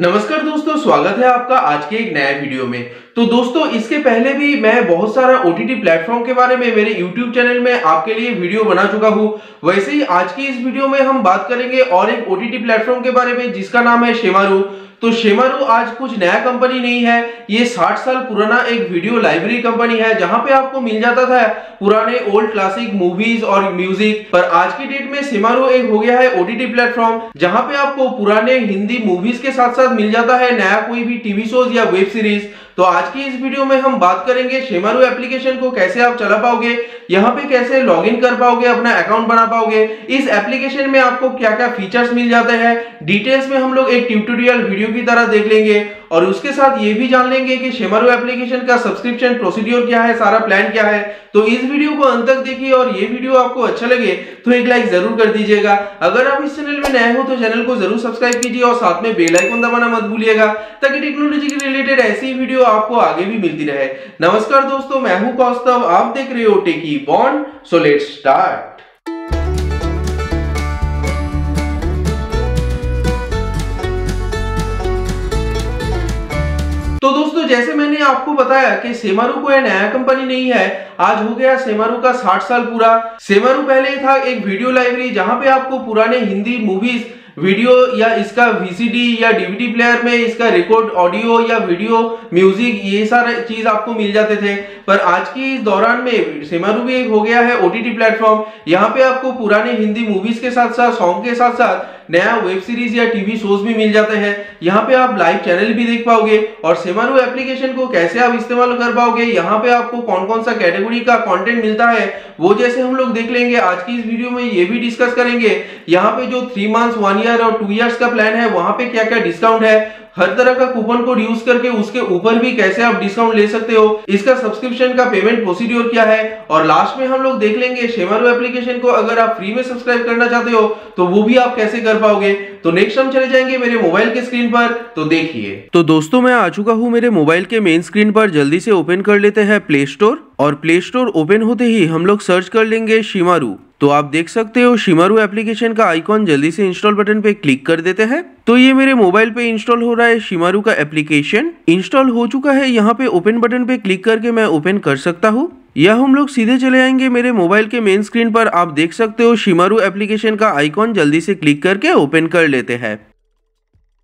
नमस्कार दोस्तों स्वागत है आपका आज के एक नया वीडियो में तो दोस्तों इसके पहले भी मैं बहुत सारा ओटीटी प्लेटफॉर्म के बारे में मेरे यूट्यूब चैनल में आपके लिए वीडियो बना चुका हूँ वैसे ही आज की इस वीडियो में हम बात करेंगे और एक ओटीटी प्लेटफॉर्म के बारे में जिसका नाम है शेमारू तो शेमारू आज कुछ नया कंपनी नहीं है ये 60 साल पुराना एक वीडियो लाइब्रेरी कंपनी है जहां पे आपको मिल जाता था पुराने ओल्ड क्लासिक मूवीज और म्यूजिक पर आज की डेट में शेमारू एक हो गया है ओटीटी प्लेटफॉर्म जहां पे आपको पुराने हिंदी मूवीज के साथ साथ मिल जाता है नया कोई भी टीवी शोज या वेब सीरीज तो आज की इस वीडियो में हम बात करेंगे शेमारू एप्लीकेशन को कैसे आप चला पाओगे यहाँ पे कैसे लॉगिन कर पाओगे अपना अकाउंट बना पाओगे इस एप्लीकेशन में आपको क्या क्या फीचर्स मिल जाते हैं डिटेल्स में हम लोग एक ट्यूटोरियल वीडियो की तरह देख लेंगे और उसके साथ ये भी जान लेंगे कि शेमरो एप्लीकेशन का सब्सक्रिप्शन प्रोसीड्योर क्या है सारा प्लान क्या है तो इस वीडियो को अंत तक देखिए और ये वीडियो आपको अच्छा लगे तो एक लाइक जरूर कर दीजिएगा अगर आप इस चैनल में नए हो तो चैनल को जरूर सब्सक्राइब कीजिए और साथ में बेल आइकन दबाना मत भूलिएगा ताकि टेक्नोलॉजी के रिलेटेड ऐसी वीडियो आपको आगे भी मिलती रहे नमस्कार दोस्तों मैं हूं कौस्तव आप देख रहे हो techy bond so let start तो दोस्तों जैसे मैंने आपको बताया कि सेमारू कोई नया कंपनी नहीं है आज हो गया सेमारू का 60 साल पूरा सेमारू पहले था एक वीडियो लाइब्रेरी जहां पे आपको पुराने हिंदी मूवीज वीडियो या इसका वीसीडी या डीवीडी प्लेयर में इसका रिकॉर्ड ऑडियो या वीडियो म्यूजिक ये सारे चीज आपको मिल जाते थे पर आज की इस दौरान में सेमारू भी एक हो गया है ओटीटी प्लेटफॉर्म यहाँ पे आपको पुराने हिंदी मूवीज के साथ साथ सॉन्ग के साथ साथ नया वेब सीरीज या टीवी शोज भी मिल जाते हैं यहाँ पे आप लाइव चैनल भी देख पाओगे और सेमानो एप्लीकेशन को कैसे आप इस्तेमाल कर पाओगे यहाँ पे आपको कौन कौन सा कैटेगरी का कंटेंट मिलता है वो जैसे हम लोग देख लेंगे आज की इस वीडियो में ये भी डिस्कस करेंगे यहाँ पे जो थ्री मंथ्स वन ईयर और टू ईयर्स का प्लान है वहाँ पे क्या क्या डिस्काउंट है हर तरह का कूपन कोड यूज करके उसके ऊपर भी कैसे आप डिस्काउंट ले सकते हो इसका सब्सक्रिप्शन का पेमेंट प्रोसीड्योर क्या है और लास्ट में हम लोग देख लेंगे शेमरो एप्लीकेशन को अगर आप फ्री में सब्सक्राइब करना चाहते हो तो वो भी आप कैसे कर पाओगे तो नेक्स्ट हम चले जाएंगे मेरे मोबाइल के स्क्रीन पर तो देखिए तो दोस्तों मैं आ चुका हूँ मेरे मोबाइल के मेन स्क्रीन पर जल्दी से ओपन कर लेते हैं प्ले स्टोर और प्ले स्टोर ओपन होते ही हम लोग सर्च कर लेंगे शिमारू तो आप देख सकते हो शिमारू एप्लीकेशन का आइकॉन जल्दी से इंस्टॉल बटन पे क्लिक कर देते हैं तो ये मेरे मोबाइल पे इंस्टॉल हो रहा है शिमारू का एप्लीकेशन इंस्टॉल हो चुका है यहाँ पे ओपन बटन पे क्लिक करके मैं ओपन कर सकता हूँ या हम लोग सीधे चले आएंगे मेरे मोबाइल के मेन स्क्रीन पर आप देख सकते हो शिमारू एप्लीकेशन का आइकॉन जल्दी से क्लिक करके ओपन कर लेते हैं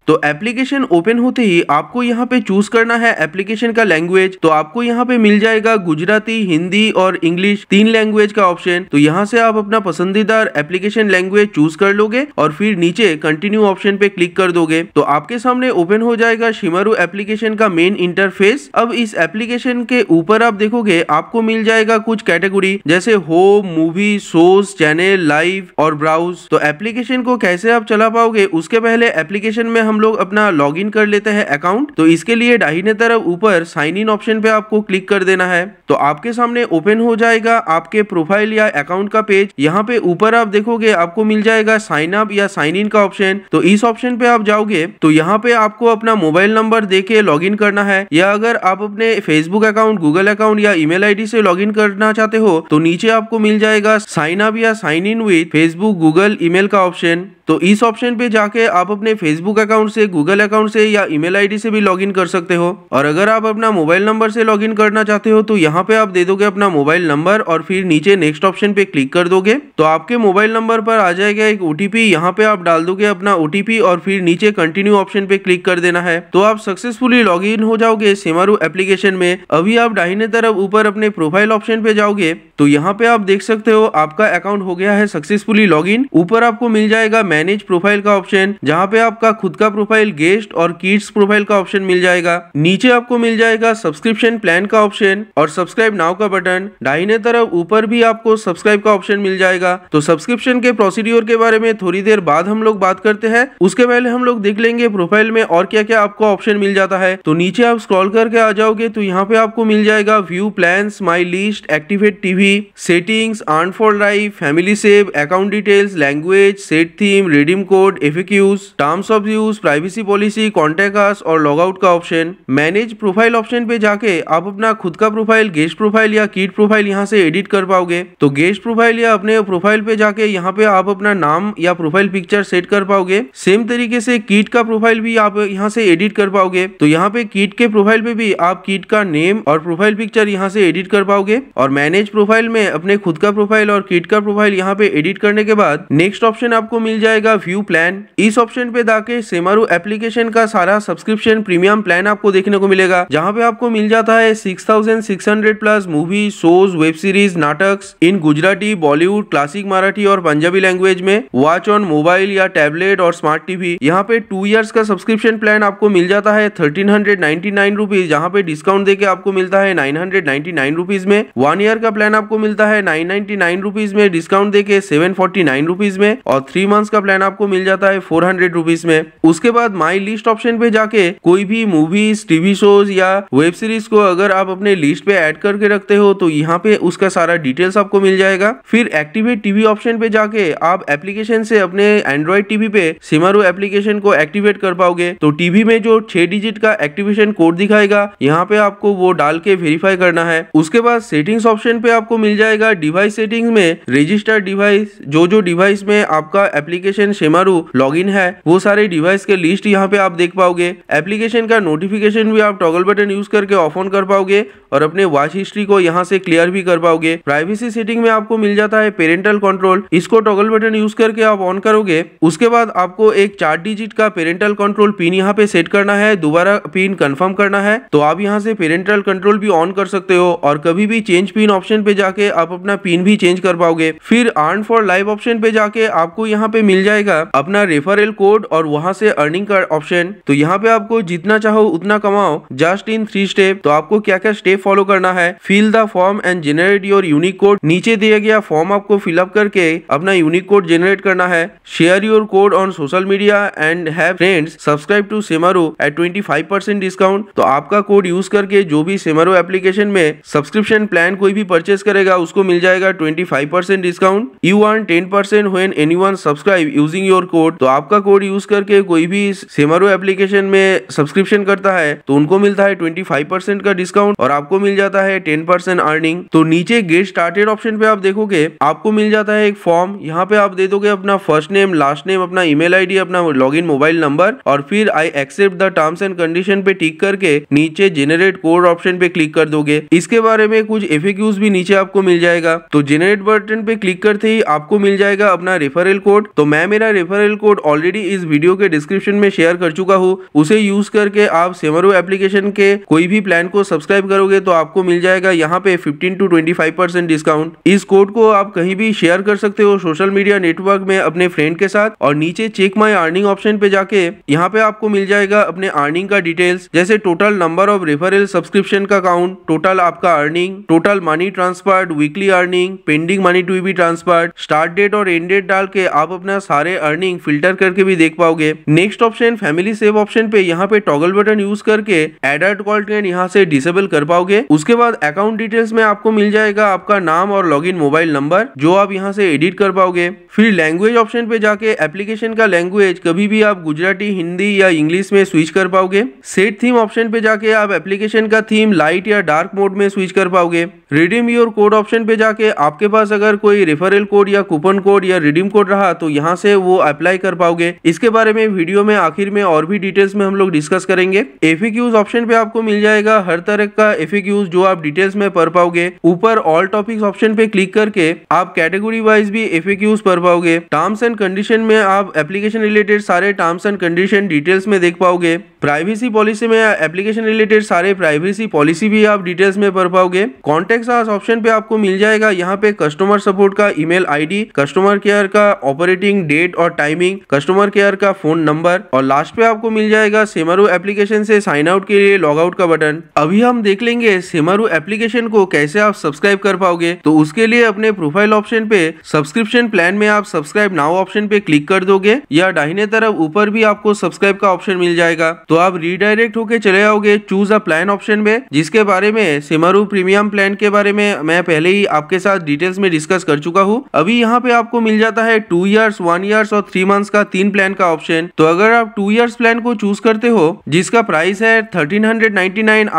तो एप्लीकेशन ओपन होते ही आपको यहाँ पे चूज करना है एप्लीकेशन का लैंग्वेज तो आपको यहाँ पे मिल जाएगा गुजराती हिंदी और इंग्लिश तीन लैंग्वेज का ऑप्शन तो यहाँ से आप अपना पसंदीदा एप्लीकेशन लैंग्वेज चूज कर लोगे और फिर नीचे कंटिन्यू ऑप्शन पे क्लिक कर दोगे तो आपके सामने ओपन हो जाएगा शिमारू एप्लीकेशन का मेन इंटरफेस अब इस एप्लीकेशन के ऊपर आप देखोगे आपको मिल जाएगा कुछ कैटेगोरी जैसे home movie shows channel live और ब्राउज तो एप्लीकेशन को कैसे आप चला पाओगे उसके पहले एप्लीकेशन में हम हम लोग अपना लॉग इन कर लेते हैं अकाउंट तो इसके लिए दाहिने तरफ ऊपर साइन इन ऑप्शन पे आपको क्लिक कर देना है तो आपके सामने ओपन हो जाएगा आपके प्रोफाइल या अकाउंट का पेज यहाँ पे ऊपर आप देखोगे आपको मिल जाएगा साइन अप या साइन इन का ऑप्शन तो इस ऑप्शन पे आप जाओगे तो यहाँ पे आपको अपना मोबाइल नंबर दे के लॉग इन करना है या अगर आप अपने फेसबुक अकाउंट गूगल अकाउंट या ईमेल आईडी से लॉग इन करना चाहते हो तो नीचे आपको मिल जाएगा साइन अप या sign in with Facebook Google email का ऑप्शन तो इस ऑप्शन पे जाके आप अपने फेसबुक अकाउंट से गूगल अकाउंट से या ईमेल आईडी से भी लॉगिन कर सकते हो और अगर आप अपना मोबाइल नंबर से लॉगिन करना चाहते हो तो यहाँ पे आप दे दोगे अपना मोबाइल नंबर और फिर नीचे नेक्स्ट ऑप्शन पे क्लिक कर दोगे तो आपके मोबाइल नंबर पर आ जाएगा एक ओटीपी यहाँ पे आप डाल दोगे अपना ओटीपी और फिर नीचे कंटिन्यू ऑप्शन पे क्लिक कर देना है तो आप सक्सेसफुली लॉग हो जाओगे सेमारू एप्लीकेशन में अभी आप दाहिने तरफ ऊपर अपने प्रोफाइल ऑप्शन पे जाओगे तो यहाँ पे आप देख सकते हो आपका अकाउंट हो गया है सक्सेसफुली लॉग ऊपर आपको मिल जाएगा मैनेज प्रोफाइल का ऑप्शन जहाँ पे आपका खुद का प्रोफाइल गेस्ट और किड्स प्रोफाइल का ऑप्शन मिल जाएगा नीचे आपको मिल जाएगा सब्सक्रिप्शन प्लान का ऑप्शन और सब्सक्राइब नाउ का बटन डाइने तरफ ऊपर भी आपको सब्सक्राइब का ऑप्शन मिल जाएगा तो सब्सक्रिप्शन के प्रोसीड्योर के बारे में थोड़ी देर बाद हम लोग बात करते हैं उसके पहले हम लोग देख लेंगे प्रोफाइल में और क्या क्या आपको ऑप्शन मिल जाता है तो नीचे आप स्क्रॉल करके आ जाओगे तो यहाँ पे आपको मिल जाएगा view plan my list activate TV settings earn for life family save account details language set theme theme redeem code FAQs terms of use privacy policy contact us और लॉगआउट का ऑप्शन मैनेज प्रोफाइल ऑप्शन पे जाके आप अपना खुद का profile guest profile या kid profile यहाँ से एडिट कर पाओगे तो गेस्ट प्रोफाइल या अपने प्रोफाइल पे जाके यहाँ पे आप अपना नाम या प्रोफाइल पिक्चर सेट कर पाओगे सेम तरीके से किट का प्रोफाइल भी आप यहाँ से एडिट कर पाओगे तो यहाँ पे किट के प्रोफाइल पे भी आप किट का नेम और प्रोफाइल पिक्चर यहाँ से एडिट कर पाओगे और मैनेज प्रोफाइल में अपने खुद का प्रोफाइल और किट का प्रोफाइल यहाँ पे एडिट करने के बाद नेक्स्ट ऑप्शन आपको मिल जाए जाएगा व्यू प्लान इस ऑप्शन पे जाके सेमारू एप्लीकेशन का सारा सब्सक्रिप्शन प्रीमियम प्लान आपको देखने को मिलेगा जहाँ पे आपको मिल जाता है 6600 plus movie shows web series नाटक इन गुजराती बॉलीवुड क्लासिक मराठी और पंजाबी लैंग्वेज में वॉच ऑन मोबाइल या टैबलेट और स्मार्ट टीवी यहाँ पे टू ईयर्स का सब्सक्रिप्शन प्लान आपको मिल जाता है thirteen hundred ninety nine rupees यहाँ पे डिस्काउंट देके आपको मिलता है nine hundred ninety nine rupees में वन ईयर का प्लान आपको मिलता है नाइन नाइन्टी नाइन रुपीज में डिस्काउंट देके सेवन फोर्टी नाइन रुपीज में और थ्री मंथ्स का का प्लान आपको मिल जाता है फोर हंड्रेड रुपीज में उसके बाद माई लिस्ट ऑप्शन पे जाके कोई भी मूवीज टीवी शोज या वेब सीरीज को अगर आप अपने लिस्ट पे ऐड करके रखते हो तो यहाँ पे उसका सारा डिटेल्स आपको मिल जाएगा फिर एक्टिवेट टीवी ऑप्शन पे जाके आप एप्लीकेशन से अपने एंड्रॉइड टीवी पे सिमरो एप्लीकेशन को एक्टिवेट कर पाओगे तो टीवी में जो छह डिजिट का एक्टिवेशन कोड दिखाएगा यहाँ पे आपको वो डाल के वेरीफाई करना है उसके बाद सेटिंग्स ऑप्शन पे आपको मिल जाएगा डिवाइस सेटिंग्स में रजिस्टर्ड डिवाइस जो जो डिवाइस में आपका एप्लीकेशन एप्लीकेशन शेमारू लॉगिन है वो सारे डिवाइस के लिस्ट यहाँ पे आप देख पाओगे एप्लीकेशन का नोटिफिकेशन भी आप टॉगल बटन यूज करके ऑफ ऑन कर पाओगे और अपने वॉच हिस्ट्री को यहाँ से क्लियर भी कर पाओगे प्राइवेसी सेटिंग में आपको मिल जाता है पेरेंटल कंट्रोल इसको टॉगल बटन यूज करके आप ऑन करोगे उसके बाद आपको एक चार डिजिट का पेरेंटल कंट्रोल पिन यहाँ पे सेट करना है दोबारा पिन कंफर्म करना है तो आप यहाँ से पेरेंटल कंट्रोल भी ऑन कर सकते हो और कभी भी चेंज पिन ऑप्शन पे जाके आप अपना पिन भी चेंज कर पाओगे फिर आर्न फॉर लाइव ऑप्शन पे जाके आपको यहाँ पे मिल जाएगा अपना रेफरल कोड और वहाँ से अर्निंग का ऑप्शन तो यहाँ पे आपको जितना चाहो उतना कमाओ जस्ट इन थ्री स्टेप तो आपको क्या क्या स्टेप फॉलो करना है fill the form and generate your unique code नीचे दिया गया फॉर्म आपको फिलअप करके अपना यूनिक कोड जेनरेट करना है share your code on social media and have friends subscribe to Shemaroo at twenty discount तो आपका कोड यूज करके जो भी सेमारो एप्लीकेशन में सब्सक्रिप्शन प्लान कोई भी परचेस करेगा उसको मिल जाएगा twenty five percent discount you win ten percent when anyone subscribe using your code तो आपका कोड यूज करके कोई भी सेमारो एप्लीकेशन में सब्सक्रिप्शन करता है तो उनको मिलता है ट्वेंटी फाइव परसेंट का डिस्काउंट और आपको मिल जाता है टेन परसेंट अर्निंग तो नीचे गेट स्टार्टेड ऑप्शन पे आप देखोगे आपको मिल जाता है एक फॉर्म यहाँ पे आप दे दोगे अपना फर्स्ट नेम लास्ट नेम अपना ईमेल आईडी अपना लॉग मोबाइल नंबर और फिर I accept the terms and condition पे टिक करके नीचे जेनरेट कोड ऑप्शन पे क्लिक कर दोगे इसके बारे में कुछ एफ भी नीचे आपको मिल जाएगा तो जेनरेट बटन पे क्लिक करते ही आपको मिल जाएगा अपना रेफरल कोड तो मैं मैं मेरा रेफरल कोड ऑलरेडी इस वीडियो के डिस्क्रिप्शन में शेयर कर चुका हूँ उसे यूज करके आप सेमरो एप्लीकेशन के कोई भी प्लान को सब्सक्राइब करोगे तो आपको मिल जाएगा यहाँ पे 15 टू 25 परसेंट डिस्काउंट इस कोड को आप कहीं भी शेयर कर सकते हो सोशल मीडिया नेटवर्क में अपने फ्रेंड के साथ और नीचे चेक माई अर्निंग ऑप्शन पे जाके यहाँ पे आपको मिल जाएगा अपने अर्निंग का डिटेल्स जैसे total number of referral subscription का अकाउंट टोटल आपका earning total money transferred weekly earning pending money to be transferred start date और एंड डेट डाल के आप अपना सारे अर्निंग फिल्टर करके भी देख पाओगे next option family safe option पे यहाँ पे टॉगल बटन यूज करके एडल्ट कॉल्टेन यहाँ से डिसेबल कर पाओगे उसके बाद अकाउंट डिटेल्स में आपको मिल जाएगा आपका नाम और लॉग मोबाइल नंबर जो आप यहाँ से एडिट कर पाओगे फिर लैंग्वेज ऑप्शन पे जाके एप्लीकेशन का लैंग्वेज कभी भी आप गुजराती हिंदी या इंग्लिश में स्विच कर पाओगे सेट थीम ऑप्शन पे जाके आप एप्लीकेशन का थीम लाइट या डार्क मोड में स्विच कर पाओगे रिडीम योर कोड ऑप्शन पे जाके आपके पास अगर कोई रेफरल कोड या कूपन कोड या रिडीम कोड रहा तो यहाँ कहाँ से वो अप्लाई कर पाओगे इसके बारे में वीडियो में आखिर में और भी डिटेल्स में हम लोग डिस्कस करेंगे एफ ऑप्शन पे आपको मिल जाएगा हर तरह का एफ जो आप डिटेल्स में पढ़ पाओगे ऊपर ऑल टॉपिक्स ऑप्शन पे क्लिक करके आप कैटेगरी वाइज भी एफ पढ़ पाओगे टर्म्स एंड कंडीशन में आप एप्लीकेशन रिलेटेड सारे टर्म्स एंड कंडीशन डिटेल्स में देख पाओगे प्राइवेसी पॉलिसी में एप्लीकेशन रिलेटेड सारे प्राइवेसी पॉलिसी भी आप डिटेल्स में पढ़ पाओगे कॉन्टेक्ट आस ऑप्शन पे आपको मिल जाएगा यहाँ पे कस्टमर सपोर्ट का ईमेल आईडी कस्टमर केयर का ऑपरेटिंग डेट और टाइमिंग कस्टमर केयर का फोन नंबर और लास्ट पे आपको मिल जाएगा सेमारू एप्लीकेशन से साइन आउट के लिए लॉग आउट का बटन अभी हम देख लेंगे सेमारू एप्लीकेशन को कैसे आप सब्सक्राइब कर पाओगे तो उसके लिए अपने प्रोफाइल ऑप्शन पे सब्सक्रिप्शन प्लान में आप सब्सक्राइब नाउ ऑप्शन पे क्लिक कर दोगे या डाहिने तरफ ऊपर भी आपको सब्सक्राइब का ऑप्शन मिल जाएगा तो आप रीडायरेक्ट होके चले जाओगे चूज अ प्लान ऑप्शन में जिसके बारे में सिमरू प्रीमियम प्लान के बारे में मैं पहले ही आपके साथ डिटेल्स में डिस्कस कर चुका हूँ अभी यहाँ पे आपको मिल जाता है टू ईयर्स वन ईयर्स और थ्री मंथ्स का तीन प्लान का ऑप्शन तो अगर आप टू ईयर्स प्लान को चूज करते हो जिसका प्राइस है थर्टीन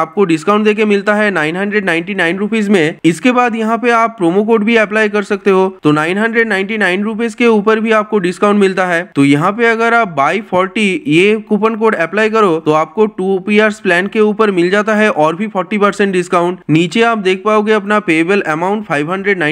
आपको डिस्काउंट देके मिलता है नाइन हंड्रेड में इसके बाद यहाँ पे आप प्रोमो कोड भी अप्लाई कर सकते हो तो नाइन हंड्रेड के ऊपर भी आपको डिस्काउंट मिलता है तो यहाँ पे अगर आप बाई फोर्टी ये कूपन कोड अप्लाई कर करो तो आपको टू पी प्लान के ऊपर मिल जाता है और भी फोर्टी डिस्काउंट नीचे आप देख पाओगे अपना पेबल अमाउंट फाइव हंड्रेड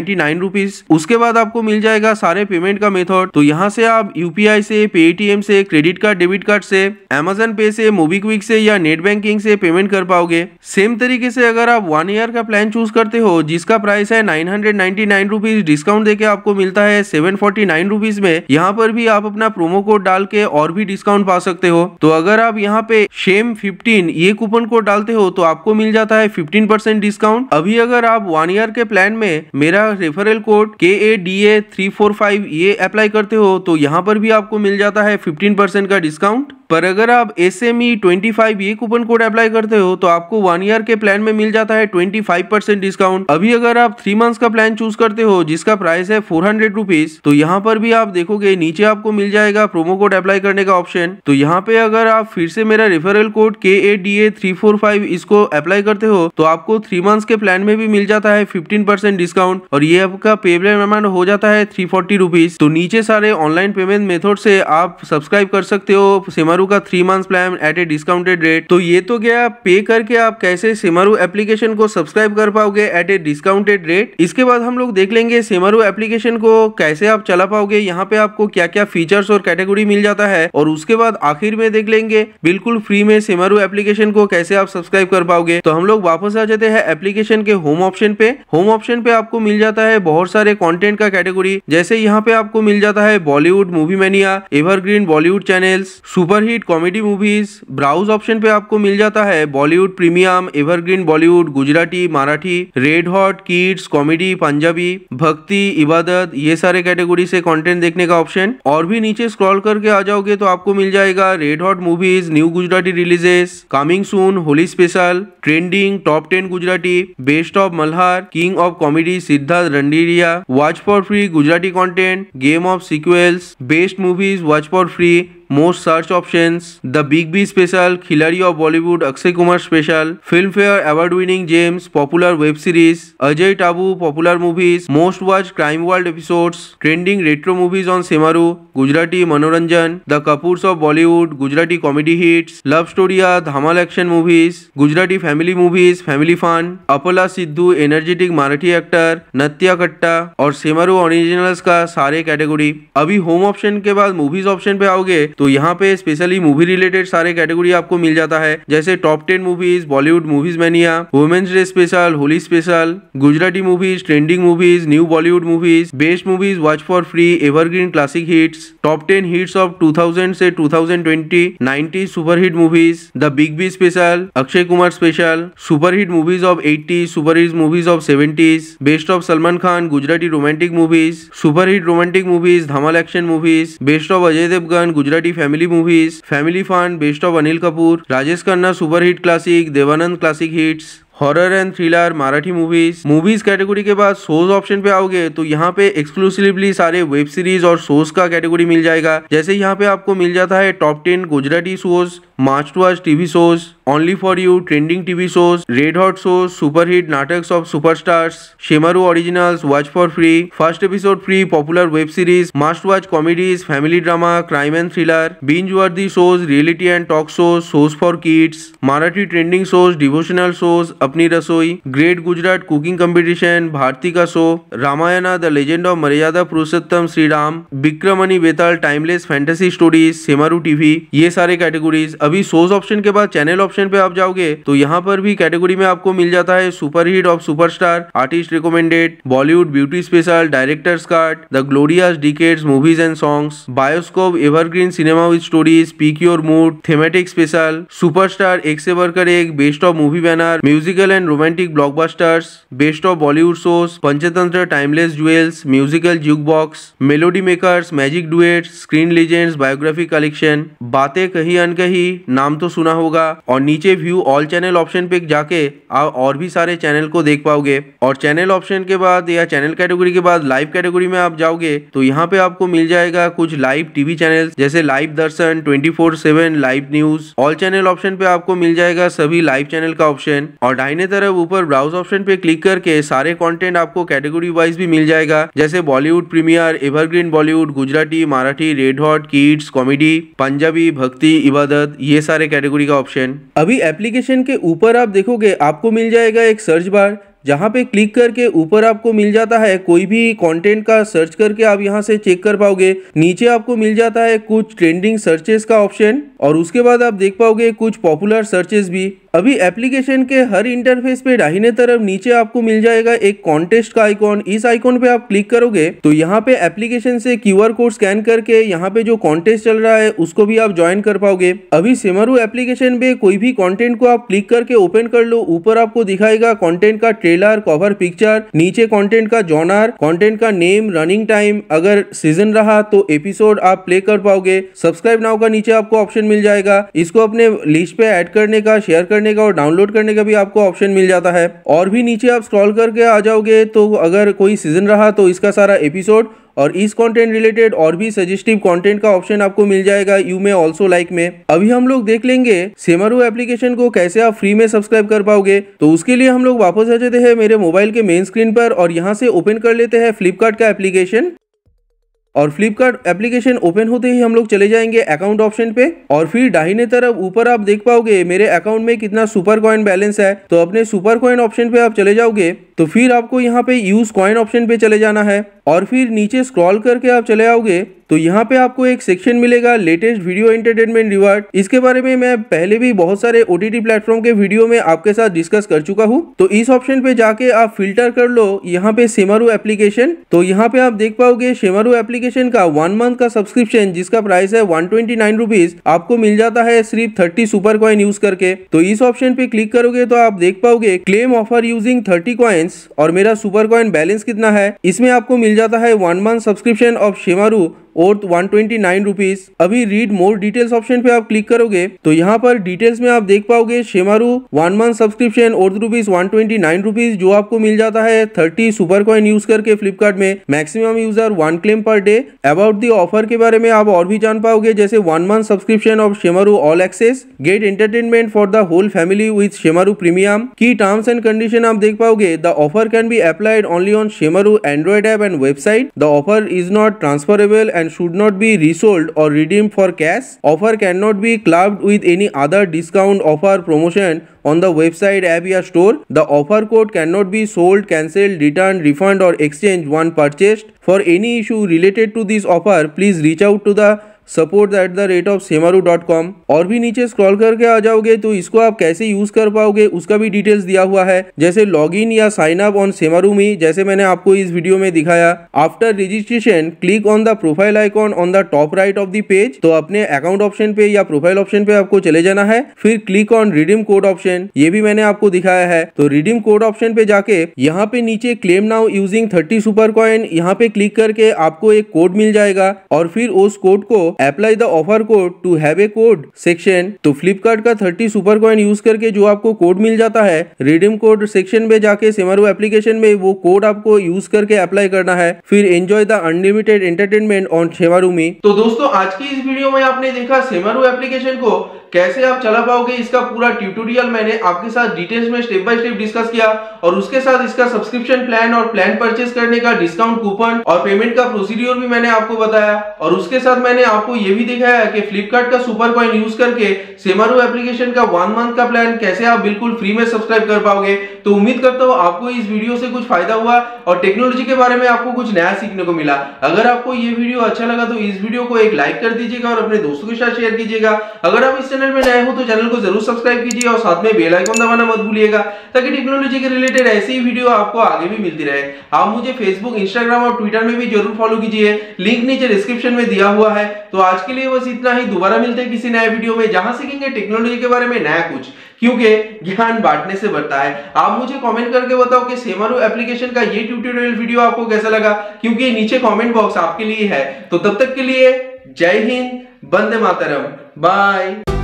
उसके बाद आपको मिल जाएगा सारे पेमेंट का मेथड तो यहाँ से आप यूपीआई से पेटीएम से क्रेडिट कार्ड डेबिट कार्ड से अमेजन पे से मोबीक्विक से या नेट बैंकिंग से पेमेंट कर पाओगे सेम तरीके से अगर आप वन ईयर का प्लान चूज करते हो जिसका प्राइस है नाइन हंड्रेड डिस्काउंट देके आपको मिलता है सेवन फोर्टी नाइन रुपीज में यहाँ पर भी आप अपना प्रोमो कोड डाल के और भी डिस्काउंट पा सकते हो तो अगर आप यहाँ यहाँ पे शेम फिफ्टीन ये कूपन कोड डालते हो तो आपको मिल जाता है फिफ्टीन परसेंट डिस्काउंट अभी अगर आप वन ईयर के प्लान में मेरा referral code K A D A three four five ये अप्लाई करते हो तो यहाँ पर भी आपको मिल जाता है फिफ्टीन परसेंट का डिस्काउंट पर अगर आप S M E twenty five ये कूपन कोड अप्लाई करते हो तो आपको वन ईयर के प्लान में मिल जाता है ट्वेंटी फाइव परसेंट डिस्काउंट अभी अगर आप थ्री मंथ्स का प्लान चूज करते हो जिसका प्राइस है फोर हंड्रेड रुपीज तो यहाँ पर भी आप देखोगे नीचे आपको मिल जाएगा प्रोमो कोड अप्लाई करने का ऑप्शन तो यहाँ पे अगर आप फिर से मेरा referral code K A D A three four five इसको अप्लाई करते हो तो आपको थ्री मंथ्स के प्लान में भी मिल जाता है फिफ्टीन परसेंट डिस्काउंट और ये आपका पेमेंट अमाउंट हो जाता है थ्री फोर्टी रुपीज तो नीचे सारे ऑनलाइन पेमेंट मेथड से आप सब्सक्राइब कर सकते हो सिमर सिमारू का three month plan at a discounted rate तो ये तो गया पे करके आप कैसे सिमारू एप्लीकेशन को सब्सक्राइब कर पाओगे एट ए डिस्काउंटेड रेट इसके बाद हम लोग देख लेंगे सिमारू एप्लीकेशन को कैसे आप चला पाओगे यहाँ पे आपको क्या क्या फीचर्स और कैटेगरी मिल जाता है और उसके बाद आखिर में देख लेंगे बिल्कुल फ्री में सिमारू एप्लीकेशन को कैसे आप सब्सक्राइब कर पाओगे तो हम लोग वापस आ जाते हैं एप्लीकेशन के होम ऑप्शन पे होम ऑप्शन पे आपको मिल जाता है बहुत सारे कॉन्टेंट का कैटेगरी जैसे यहाँ पे आपको मिल जाता है Bollywood movie mania evergreen Bollywood channel super hit comedy movies browse option पे आपको मिल जाता है Bollywood premium evergreen Bollywood Gujarati Marathi red hot kids comedy Punjabi Bhakti Ibadat ये सारे कैटेगरी से कंटेंट देखने का ऑप्शन और भी नीचे स्क्रॉल करके आ जाओगे तो आपको मिल जाएगा red hot movies new Gujarati releases coming soon Holi special trending top ten Gujarati best of Malhar king of comedy Siddharth Randeria watch for free Gujarati content game of sequels best movies watch for free most search option the big B special Khiladi of Bollywood Akshay Kumar special Filmfare award winning gems popular web series Ajay Tabu popular movies most watch crime world episodes trending retro movies on Shemaroo Gujarati Manoranjan the Kapoors of Bollywood Gujarati comedy hits love stories Dhamaal action movies Gujarati family movies family fun अपोला Sidhu energetic Marathi actor Natya Katta और सेमारू originals का सारे category अभी home option के बाद movies option पे आओगे तो यहाँ पे स्पेशली मूवी रिलेटेड सारे कैटेगरी आपको मिल जाता है जैसे top ten movies Bollywood movies mania women's day special Holi special Gujarati movies trending movies new Bollywood movies best movies watch for free evergreen classic hits top ten hits of 2000 से 2020 90 superhit movies the big B special Akshay Kumar special superhit movies of super superhit movies of seventies best of Salman Khan Gujarati romantic movies superhit romantic movies Dhamaal action movies best of Ajay Devgan Gujarati मेरी family movies family fund best of Anil Kapoor Rajesh Khanna super hit classic Devanand classic hits horror and thriller Marathi movies movies category के बाद shows option पे आओगे तो यहाँ पे exclusively सारे web series और शोज का कैटेगरी मिल जाएगा जैसे यहाँ पे आपको मिल जाता है top ten Gujarati shows march to TV shows only for you trending TV shows red hot shows superhit natak of superstars Shemaroo originals watch for free first episode free popular web series must watch comedies family drama crime and thriller binge the shows reality and talk shows shows for kids Marathi trending shows devotional shows Apni Rasoi great Gujarat cooking competition Bharti का show Ramayana the legend of Maryada Purushottam Shri Ram विक्रमणि Betaal timeless fantasy stories Shemaroo TV ये सारे categories अभी shows option के बाद channel option option पे आप जाओगे तो यहाँ पर भी कैटेगरी में आपको मिल जाता है super hit of super star artist recommended Bollywood beauty special directors card the glorious decades movies and songs bioscope evergreen cinema with stories pick your mood thematic special superstar Ek Se Badhkar Ek best of movie banner musical and romantic busters best of Bollywood shows Panchatantra timeless jewels musical jukebox melody makers magic duet screen legends biography collection Baatein Kahin अनकही नाम तो सुना होगा और और नीचे view all channel option पे जाके आप और भी सारे चैनल को देख पाओगे और चैनल ऑप्शन के बाद या चैनल कैटेगरी के बाद लाइव कैटेगरी में आप जाओगे तो यहाँ पे आपको मिल जाएगा कुछ लाइव टीवी चैनल जैसे live Darshan twenty four seven live news all channel option पे आपको मिल जाएगा सभी लाइव चैनल का ऑप्शन और डाइने तरफ ऊपर ब्राउज ऑप्शन पे क्लिक करके सारे कॉन्टेंट आपको कैटेगरी वाइज भी मिल जाएगा जैसे Bollywood premiere evergreen Bollywood Gujarati Marathi red hot kids comedy Punjabi Bhakti Ibadat ये सारे कैटेगरी का ऑप्शन अभी एप्लीकेशन के ऊपर आप देखोगे आपको मिल जाएगा एक सर्च बार जहाँ पे क्लिक करके ऊपर आपको मिल जाता है कोई भी कंटेंट का सर्च करके आप यहाँ से चेक कर पाओगे नीचे आपको मिल जाता है कुछ ट्रेंडिंग सर्चेस का ऑप्शन और उसके बाद आप देख पाओगे कुछ पॉपुलर सर्चेस भी अभी एप्लीकेशन के हर इंटरफेस पे दाहिने तरफ नीचे आपको मिल जाएगा एक कॉन्टेस्ट का आइकॉन इस आइकॉन पे आप क्लिक करोगे तो यहाँ पे एप्लीकेशन से क्यूआर कोड स्कैन करके यहाँ पे जो कॉन्टेस्ट चल रहा है उसको भी आप ज्वाइन कर पाओगे अभी सिमरू एप्लीकेशन पे कोई भी कॉन्टेंट को आप क्लिक करके ओपन कर लो ऊपर आपको दिखाएगा कॉन्टेंट का ट्रेलर कवर पिक्चर नीचे कॉन्टेंट का जॉनर कॉन्टेंट का नेम रनिंग टाइम अगर सीजन रहा तो एपिसोड आप प्ले कर पाओगे सब्सक्राइब नाउ का नीचे आपको ऑप्शन मिल जाएगा इसको अपने लिस्ट पे एड करने का शेयर करने करने का और डाउनलोड करने का भी आपको ऑप्शन मिल जाता है और भी नीचे आप स्क्रॉल करके आ जाओगे तो अगर कोई सीजन रहा तो इसका सारा एपिसोड और इस कंटेंट रिलेटेड और भी सजेस्टिव कंटेंट का ऑप्शन आपको मिल जाएगा यू में ऑल्सो लाइक में अभी हम लोग देख लेंगे सेमरू एप्लीकेशन को कैसे आप फ्री में सब्सक्राइब कर पाओगे तो उसके लिए हम लोग वापस आ जाते हैं मेरे मोबाइल के मेन स्क्रीन पर और यहाँ से ओपन कर लेते हैं फ्लिपकार्ट का एप्लीकेशन और फ्लिपकार्ट एप्लीकेशन ओपन होते ही हम लोग चले जाएंगे अकाउंट ऑप्शन पे और फिर दाहिने तरफ ऊपर आप देख पाओगे मेरे अकाउंट में कितना सुपर कॉइन बैलेंस है तो अपने सुपर कॉइन ऑप्शन पे आप चले जाओगे तो फिर आपको यहाँ पे यूज कॉइन ऑप्शन पे चले जाना है और फिर नीचे स्क्रॉल करके आप चले आओगे तो यहाँ पे आपको एक सेक्शन मिलेगा लेटेस्ट वीडियो एंटरटेनमेंट रिवार्ड इसके बारे में मैं पहले भी बहुत सारे ओटीटी प्लेटफॉर्म के वीडियो में आपके साथ डिस्कस कर चुका हूँ तो इस ऑप्शन पे जाके आप फिल्टर कर लो यहाँ पे सेमारू एप्लीकेशन तो यहाँ पे आप देख पाओगे सेमारू एप्लीकेशन का वन मंथ का सब्सक्रिप्शन जिसका प्राइस है वन ट्वेंटी आपको मिल जाता है सिर्फ थर्टी सुपर क्वाइन यूज करके तो इस ऑप्शन पे क्लिक करोगे तो आप देख पाओगे claim offer using thirty coins और मेरा सुपर क्वाइन बैलेंस कितना है इसमें आपको मिल जाता है one month subscription of Shemaroo और वन ट्वेंटी नाइन रुपीज अभी रीड मोर डिटेल्स ऑप्शन पे आप क्लिक करोगे तो यहाँ पर डिटेल्स में आप देख पाओगे शेमारू वन मंथ सब्सक्रिप्शन और rupees one twenty nine rupees जो आपको मिल जाता है थर्टी सुपर कॉइन यूज करके फ्लिपकार्ट में maximum user one claim per day about the offer के बारे में आप और भी जान पाओगे जैसे one month subscription of Shemaroo all access get entertainment for the whole family with Shemaroo premium की टर्म्स एंड कंडीशन आप देख पाओगे the offer can be applied only on Shemaroo android app and website the offer is not transferable and should not be resold or redeemed for cash. Offer cannot be clubbed with any other discount offer promotion on the website app or store. The offer code cannot be sold, cancelled, returned, refund or exchanged. one purchased. For any issue related to this offer, please reach out to the support at the rate of Shemaroo dot com और भी नीचे scroll करके आ जाओगे तो इसको आप कैसे use कर पाओगे उसका भी डिटेल्स दिया हुआ है जैसे लॉग इन या साइन अप ऑन सेमारू में जैसे मैंने आपको इस वीडियो में दिखाया after registration click on the profile icon on the top right of the page तो अपने अकाउंट ऑप्शन पे या प्रोफाइल ऑप्शन पे आपको चले जाना है फिर click on redeem code option ये भी मैंने आपको दिखाया है तो रिडीम कोड ऑप्शन पे जाके यहाँ पे नीचे claim now using thirty super coin यहाँ पे क्लिक करके आपको एक कोड मिल जाएगा और फिर उस कोड को apply the offer code to have a code section तो फ्लिपकार्ट का थर्टी सुपर कॉइन यूज करके जो आपको कोड मिल जाता है रिडीम कोड सेक्शन में जाके सेमारू एप्लीकेशन में वो कोड आपको यूज करके अप्लाई करना है फिर enjoy the unlimited entertainment on Shemaroo में तो दोस्तों आज की इस वीडियो में आपने देखा सेमारू एप्लीकेशन को कैसे आप चला पाओगे इसका पूरा ट्यूटोरियल मैंने आपके साथ डिटेल्स में स्टेप बाय स्टेप डिस्कस किया और उसके साथ इसका सब्सक्रिप्शन प्लान और प्लान परचेज करने का डिस्काउंट कूपन और पेमेंट का प्रोसीड्योर भी मैंने आपको बताया और उसके साथ मैंने आपको ये भी दिखाया कि फ्लिपकार्ट का सुपर कॉइन यूज करके सेमारो एप्लीकेशन का वन मंथ का प्लान कैसे आप बिल्कुल फ्री में सब्सक्राइब कर पाओगे तो उम्मीद करता हूँ आपको इस वीडियो से कुछ फायदा हुआ और टेक्नोलॉजी के बारे में आपको कुछ नया सीखने को मिला अगर आपको ये वीडियो अच्छा लगा तो इस वीडियो को एक लाइक कर दीजिएगा और अपने दोस्तों के साथ शेयर कीजिएगा अगर आप इस चैनल में नए हो तो चैनल को जरूर सब्सक्राइब कीजिए और साथ में बेल आइकन दबाना मत भूलिएगा ताकि टेक्नोलॉजी के रिलेटेड ऐसी ही वीडियो आपको आगे भी मिलती रहे आप हाँ, मुझे फेसबुक इंस्टाग्राम और ट्विटर में भी जरूर फॉलो कीजिए लिंक नीचे डिस्क्रिप्शन में दिया हुआ है तो आज के लिए बस इतना ही दोबारा मिलते हैं किसी नए वीडियो में जहां सीखेंगे टेक्नोलॉजी के बारे में नया कुछ क्योंकि ज्ञान बांटने से बढ़ता है आप मुझे कमेंट करके बताओ कि सेमारू एप्लीकेशन का ये ट्यूटोरियल वीडियो आपको कैसा लगा क्योंकि नीचे कमेंट बॉक्स आपके लिए है तो तब तक के लिए जय हिंद बंदे मातरम बाय